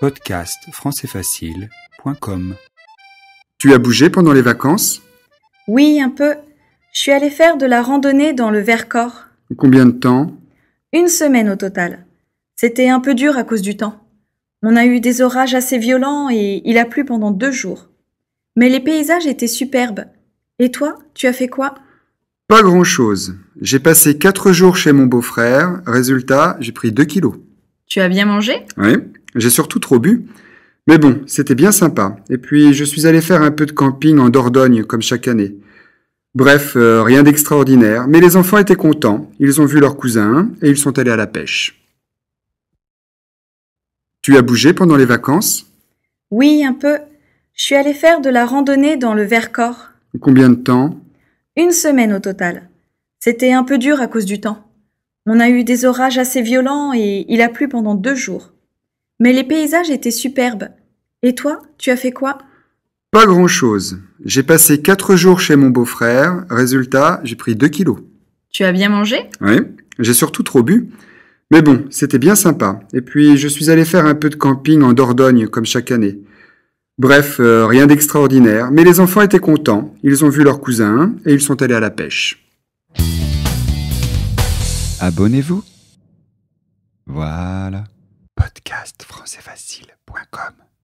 podcastfrançaisfacile.com Tu as bougé pendant les vacances Oui, un peu. Je suis allée faire de la randonnée dans le Vercors. Combien de temps Une semaine au total. C'était un peu dur à cause du temps. On a eu des orages assez violents et il a plu pendant deux jours. Mais les paysages étaient superbes. Et toi, tu as fait quoi Pas grand-chose. J'ai passé quatre jours chez mon beau-frère. Résultat, j'ai pris deux kilos. Tu as bien mangé Oui, j'ai surtout trop bu. Mais bon, c'était bien sympa. Et puis, je suis allé faire un peu de camping en Dordogne, comme chaque année. Bref, euh, rien d'extraordinaire. Mais les enfants étaient contents. Ils ont vu leurs cousins et ils sont allés à la pêche. Tu as bougé pendant les vacances Oui, un peu. Je suis allé faire de la randonnée dans le Vercors. Combien de temps Une semaine au total. C'était un peu dur à cause du temps. On a eu des orages assez violents et il a plu pendant deux jours. Mais les paysages étaient superbes. Et toi, tu as fait quoi Pas grand-chose. J'ai passé quatre jours chez mon beau-frère. Résultat, j'ai pris deux kilos. Tu as bien mangé Oui, j'ai surtout trop bu. Mais bon, c'était bien sympa. Et puis, je suis allé faire un peu de camping en Dordogne, comme chaque année. Bref, euh, rien d'extraordinaire. Mais les enfants étaient contents. Ils ont vu leurs cousins et ils sont allés à la pêche. Abonnez-vous. Voilà. Podcastfrançaisfacile.com